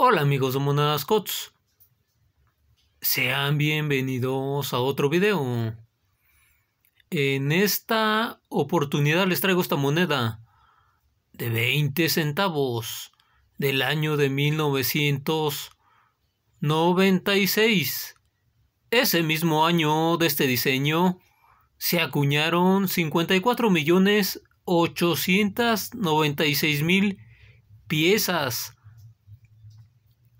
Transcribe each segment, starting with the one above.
Hola amigos de Monadas Cots. Sean bienvenidos a otro video. En esta oportunidad les traigo esta moneda de 20 centavos del año de 1996. Ese mismo año de este diseño se acuñaron 54 millones 896 mil piezas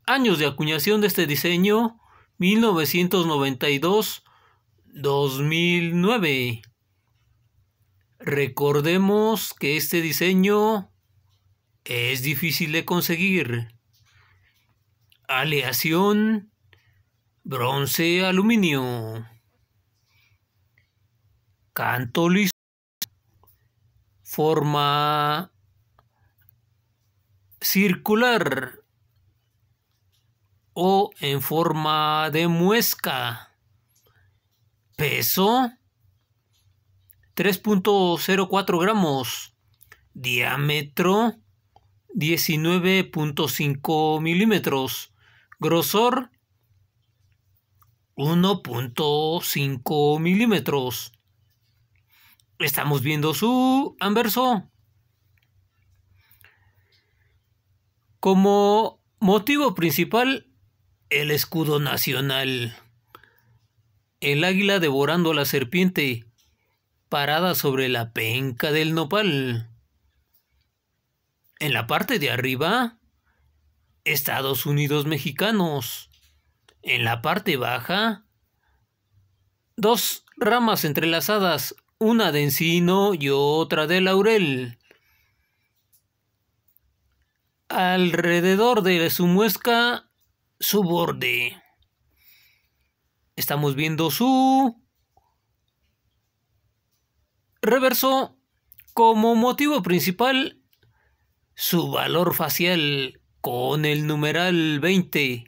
años de acuñación de este diseño 1992-2009. Recordemos que este diseño es difícil de conseguir. Aleación bronce aluminio. Canto liso. Forma circular o en forma de muesca. Peso 3.04 gramos. Diámetro 19.5 milímetros. Grosor 1.5 milímetros. Estamos viendo su anverso. Como motivo principal el escudo nacional. El águila devorando a la serpiente parada sobre la penca del nopal. En la parte de arriba, Estados Unidos mexicanos. En la parte baja, dos ramas entrelazadas, una de encino y otra de laurel. Alrededor de su muesca su borde. Estamos viendo su reverso como motivo principal su valor facial con el numeral 20.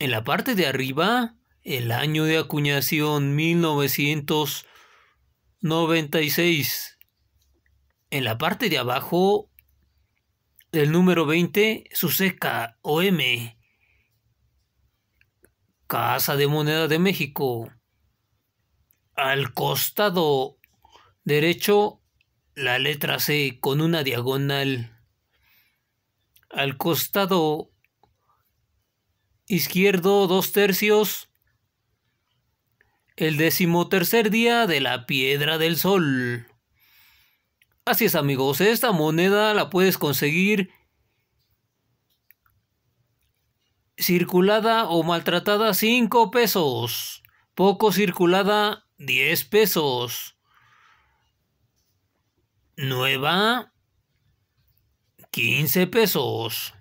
En la parte de arriba, el año de acuñación 1996. En la parte de abajo, el número 20, seca, OM, Casa de Moneda de México. Al costado derecho, la letra C con una diagonal. Al costado izquierdo, dos tercios. El decimotercer día de la Piedra del Sol. Así es amigos, esta moneda la puedes conseguir circulada o maltratada 5 pesos, poco circulada 10 pesos, nueva 15 pesos.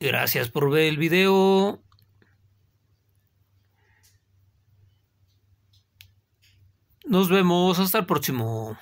Gracias por ver el video. Nos vemos hasta el próximo.